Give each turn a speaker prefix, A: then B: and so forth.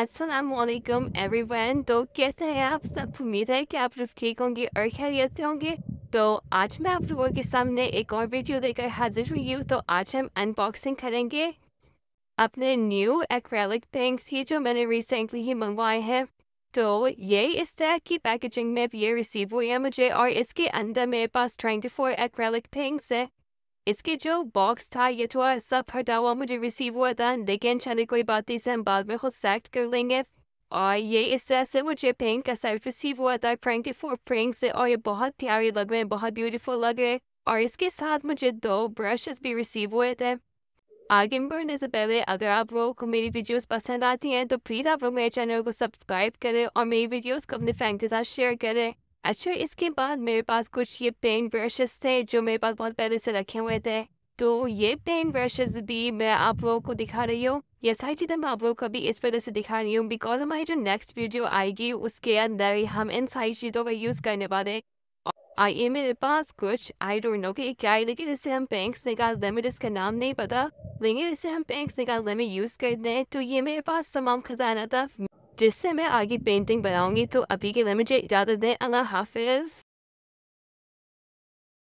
A: Aslam one तो कैसे हैं आप सब उम्मीद है कि आप लोग ठीक होंगे और खैरियत से होंगे तो आज मैं आप लोगों के सामने एक और वीडियो देकर हाजिर हुई हूँ तो आज हम अनबॉक्सिंग करेंगे अपने न्यू एक्रेलिक पेंट्स ये जो मैंने रिसेंटली ही मंगवाए हैं तो ये इस तरह की पैकेजिंग में ये रिसीव हुई है मुझे और इसके अंदर मेरे पास ट्वेंटी फोर एक्रेलिक पेंट्स है इसके जो बॉक्स था ये थोड़ा तो सब फटा हुआ मुझे रिसीव हुआ था लेकिन चलिए कोई बात नहीं इसे हम बाद में खुद सेलेक्ट कर लेंगे और ये इस तरह से मुझे पेंट का साइड रिसीव हुआ था ट्वेंटी फोर प्रिंग से और ये बहुत प्यारे लग रहे हैं बहुत ब्यूटीफुल लग रहे और इसके साथ मुझे दो ब्रशेस भी रिसीव हुए थे आगे बढ़ने से पहले अगर आप लोगों को मेरी वीडियोस पसंद आती हैं तो प्लीज़ आप लोग मेरे चैनल को सब्सक्राइब करें और मेरी वीडियोस को अपने फ्रेंड के साथ शेयर करें अच्छा इसके बाद मेरे पास कुछ ये पेंट ब्रशेस थे जो मेरे पास बहुत पहले से रखे हुए थे तो ये पेंट ब्रशेस भी मैं आप लोगों को दिखा रही हूँ ये सारी चीज़ें मैं आप लोगों को भी इस वजह से दिखा रही हूँ बिकॉज हमारी जो नेक्स्ट वीडियो आएगी उसके अंदर हम इन सारी चीज़ों का यूज़ करने वाले आइए ये मेरे पास कुछ आई डोंट नो कि क्या है लेकिन इससे हम पेंट्स निकालते हैं मुझे इसका नाम नहीं पता लेकिन इससे हम पेंट्स निकालने में यूज़ करते हैं तो ये मेरे पास तमाम खजाना था जिससे मैं आगे पेंटिंग बनाऊँगी तो अभी के लिए मुझे इजाज़त दें अल्लाह हाफिज़